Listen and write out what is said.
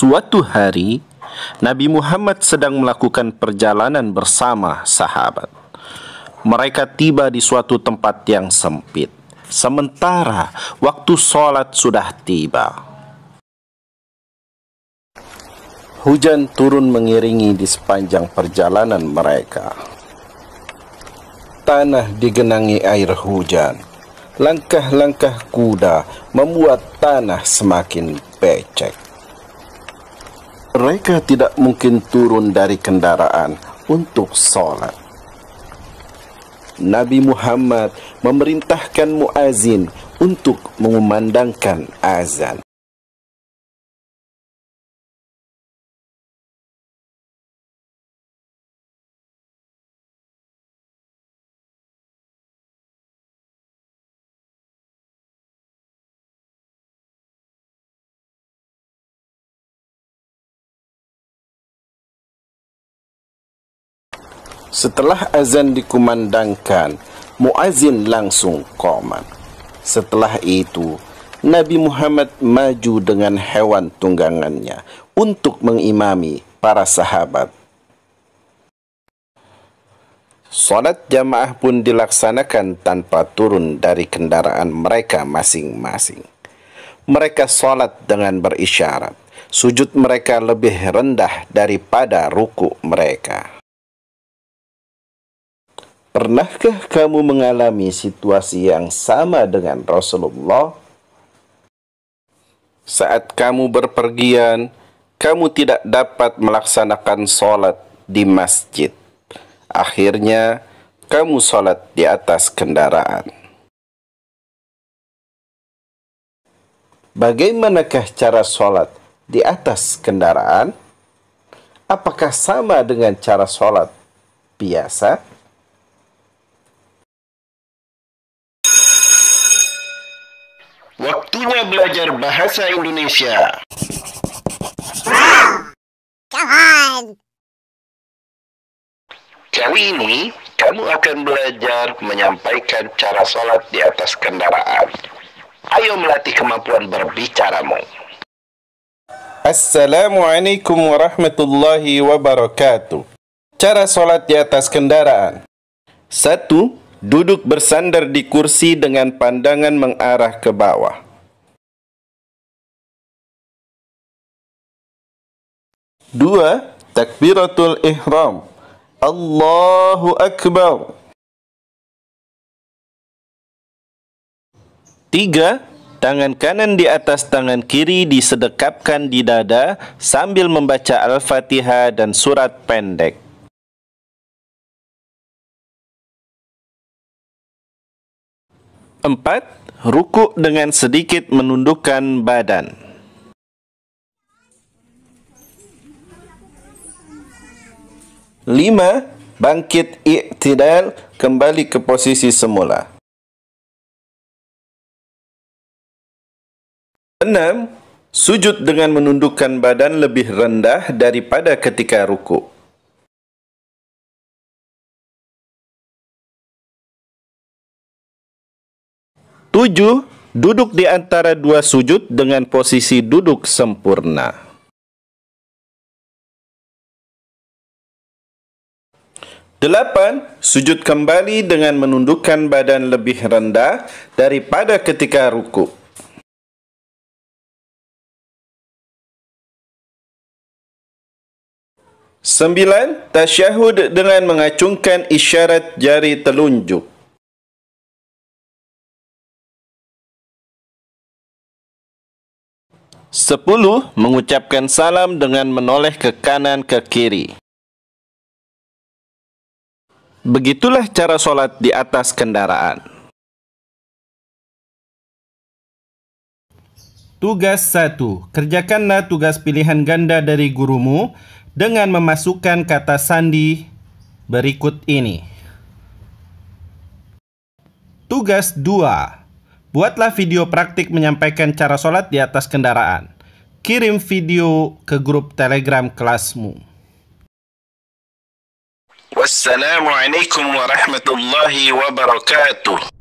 Suatu hari, Nabi Muhammad sedang melakukan perjalanan bersama sahabat. Mereka tiba di suatu tempat yang sempit, sementara waktu sholat sudah tiba. Hujan turun mengiringi di sepanjang perjalanan mereka. Tanah digenangi air hujan. Langkah-langkah kuda membuat tanah semakin becek. mereka tidak mungkin turun dari kendaraan untuk solat. Nabi Muhammad memerintahkan muazin untuk mengumandangkan azan. Setelah azan dikumandangkan, muazin langsung komat. Setelah itu, Nabi Muhammad maju dengan hewan tunggangannya untuk mengimami para sahabat. Salat jamaah pun dilaksanakan tanpa turun dari kendaraan mereka masing-masing. Mereka salat dengan berisyarat. Sujud mereka lebih rendah daripada ruku mereka. Pernahkah kamu mengalami situasi yang sama dengan Rasulullah? Saat kamu berpergian, kamu tidak dapat melaksanakan sholat di masjid. Akhirnya, kamu sholat di atas kendaraan. Bagaimanakah cara sholat di atas kendaraan? Apakah sama dengan cara sholat biasa? Waktunya belajar bahasa Indonesia. Kawan. Kali ini kamu akan belajar menyampaikan cara sholat di atas kendaraan. Ayo melatih kemampuan berbicaramu. Assalamualaikum warahmatullahi wabarakatuh. Cara sholat di atas kendaraan. Satu, duduk bersandar di kursi dengan pandangan mengarah ke bawah. Dua, takbiratul ihram. Allahu Akbar. Tiga, tangan kanan di atas tangan kiri disedekapkan di dada sambil membaca Al-Fatihah dan surat pendek. 4. Ruku dengan sedikit menundukkan badan. Lima, bangkit iktidal kembali ke posisi semula. Enam, sujud dengan menundukkan badan lebih rendah daripada ketika ruku'. Tujuh, duduk di antara dua sujud dengan posisi duduk sempurna. Delapan, sujud kembali dengan menundukkan badan lebih rendah daripada ketika ruku. Sembilan, tasyahud dengan mengacungkan isyarat jari telunjuk. Sepuluh, mengucapkan salam dengan menoleh ke kanan ke kiri. Begitulah cara sholat di atas kendaraan. Tugas 1. Kerjakanlah tugas pilihan ganda dari gurumu dengan memasukkan kata sandi berikut ini. Tugas 2 Buatlah video praktik menyampaikan cara sholat di atas kendaraan. Kirim video ke grup telegram kelasmu. Wassalamualaikum warahmatullahi wabarakatuh.